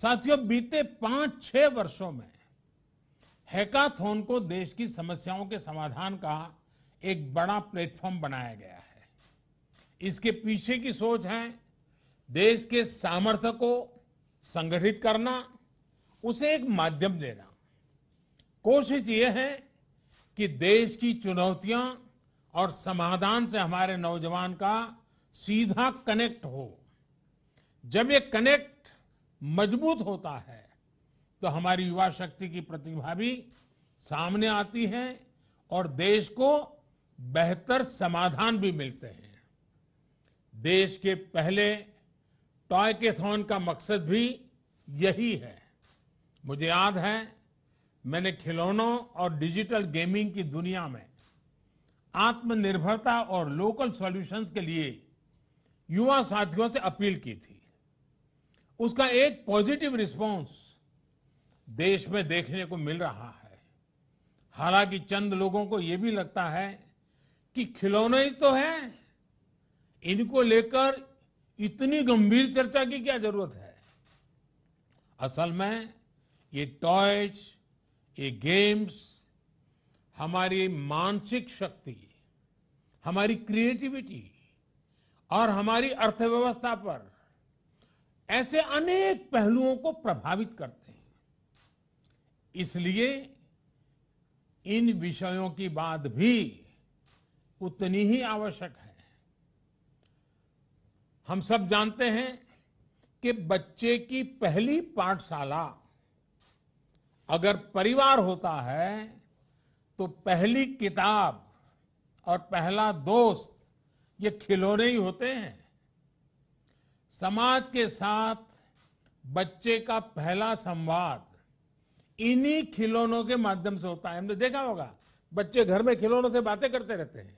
साथियों बीते पांच छह वर्षों में हैकाथोन को देश की समस्याओं के समाधान का एक बड़ा प्लेटफॉर्म बनाया गया है इसके पीछे की सोच है देश के सामर्थ्य को संगठित करना उसे एक माध्यम देना कोशिश यह है कि देश की चुनौतियां और समाधान से हमारे नौजवान का सीधा कनेक्ट हो जब ये कनेक्ट मजबूत होता है तो हमारी युवा शक्ति की प्रतिभा भी सामने आती है और देश को बेहतर समाधान भी मिलते हैं देश के पहले टॉय के थॉन का मकसद भी यही है मुझे याद है मैंने खिलौनों और डिजिटल गेमिंग की दुनिया में आत्मनिर्भरता और लोकल सॉल्यूशंस के लिए युवा साथियों से अपील की थी उसका एक पॉजिटिव रिस्पांस देश में देखने को मिल रहा है हालांकि चंद लोगों को यह भी लगता है कि खिलौने ही तो है इनको लेकर इतनी गंभीर चर्चा की क्या जरूरत है असल में ये टॉयज ये गेम्स हमारी मानसिक शक्ति हमारी क्रिएटिविटी और हमारी अर्थव्यवस्था पर ऐसे अनेक पहलुओं को प्रभावित करते हैं इसलिए इन विषयों की बात भी उतनी ही आवश्यक है हम सब जानते हैं कि बच्चे की पहली पाठशाला अगर परिवार होता है तो पहली किताब और पहला दोस्त ये खिलौने ही होते हैं समाज के साथ बच्चे का पहला संवाद इन्हीं खिलौनों के माध्यम से होता है हमने देखा होगा बच्चे घर में खिलौनों से बातें करते रहते हैं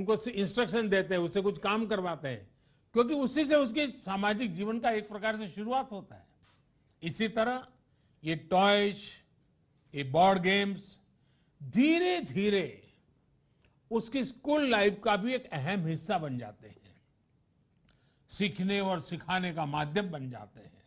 उनको इंस्ट्रक्शन देते हैं उससे कुछ काम करवाते हैं क्योंकि उसी से उसके सामाजिक जीवन का एक प्रकार से शुरुआत होता है इसी तरह ये टॉयज ये बोर्ड गेम्स धीरे धीरे उसकी स्कूल लाइफ का भी एक अहम हिस्सा बन जाते हैं सीखने और सिखाने का माध्यम बन जाते हैं